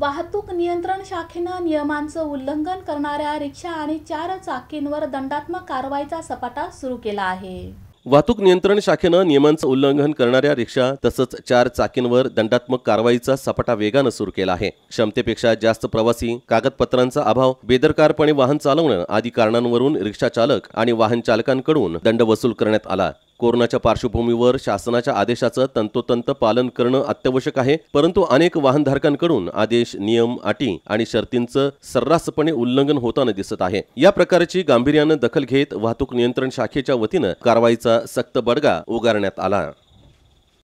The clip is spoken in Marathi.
वाहतूक नियंत्रण शाखेनं नियमांचं उल्लंघन करणाऱ्या रिक्षा आणि चार चाकींवर दंडात्मक कारवाईचा सपाटा सुरू केला आहे वाहतूक नियंत्रण शाखेनं नियमांचं उल्लंघन करणाऱ्या रिक्षा तसंच चार चाकींवर दंडात्मक कारवाईचा सपाटा वेगानं सुरू केला आहे क्षमतेपेक्षा जास्त प्रवासी कागदपत्रांचा अभाव बेदरकारपणे वाहन चालवणं आदी कारणांवरून रिक्षा चालक आणि वाहन चालकांकडून दंड वसूल करण्यात आला कोरोनाच्या पार्श्वभूमीवर शासनाच्या आदेशाचं तंतोतंत पालन करणं अत्यावश्यक आहे परंतु अनेक वाहनधारकांकडून आदेश नियम अटी आणि शर्तींचं सर्रासपणे उल्लंघन होताना दिसत आहे या प्रकारची गांभीर्यानं दखल घेत वाहतूक नियंत्रण शाखेच्या वतीनं कारवाईचा सक्त बडगा उगारण्यात आला